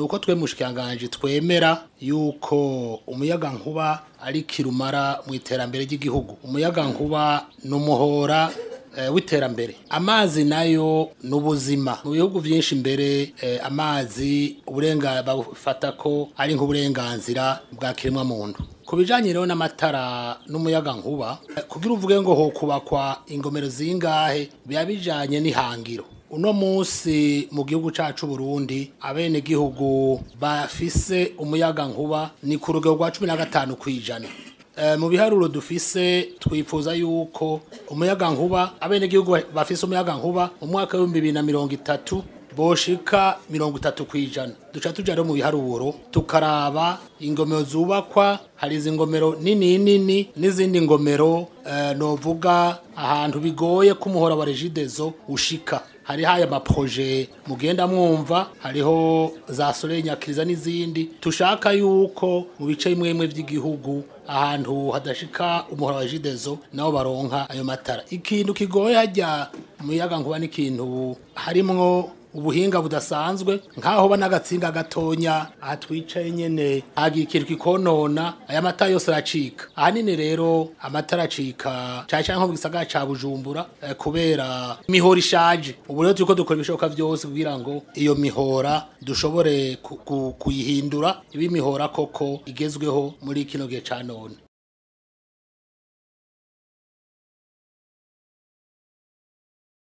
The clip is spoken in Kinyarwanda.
ni uko twe mushikiranganji twemera yuko umuyaga nkuba ari kirumara mu iterambere ry'igihugu umuyaga nkuba n'umuhora eh, w'iterambere amazi nayo ni ubuzima mu bihugu byinshi mbere eh, amazi bafata ko ari nk'uburenganzira bwa kiremwamuntu ku bijyanye rero n'amatara n'umuyaga nkuba eh, kugira uvuge ngo ho kubakwa ingomero zingahe biba bijyanye n'ihangiro uno munsi mu gihugu cyacu Burundi abenegihugu bafise umuyaga nkuba ni ku rugero rwa cumi na gatanu ku ijana eh, mu biharuro dufise twifuza yuko umuyaga nkuba abenegihugu bafise umuyaga nkuba mu mwaka w'ibihumbi bibiri na mirongo itatu boshika mirongo itatu ku ijana duca tujya no mu biharuro tukaraba ingomero zubakwa hari izi ngomero nini nini n'izindi ngomero eh, novuga ahantu bigoye ko umuhora wa regidezo ushika hariho aya maproje mugenda mwumva hariho za soleil n'izindi tushaka yuko mu bice bimwe bimwe by'igihugu ahantu hadashika umuhora wa jidezo nabo baronka ayo matara ikintu kigoye hajya mu biyaga nkuba n'ikintu harimwo ubuhinga budasanzwe nk'aho n'agatsinga gatonya aha twicaye nyine ikonona aya mata yose aracika ahanini rero amata aracika cyane cyane nko mu gisagara cya bujumbura eh, kubera imihora ishaje ubu rero turi dukora ibishoboka byose kugira ngo iyo mihora dushobore kuyihindura ibe imihora koko igezweho muri kino gihe cya none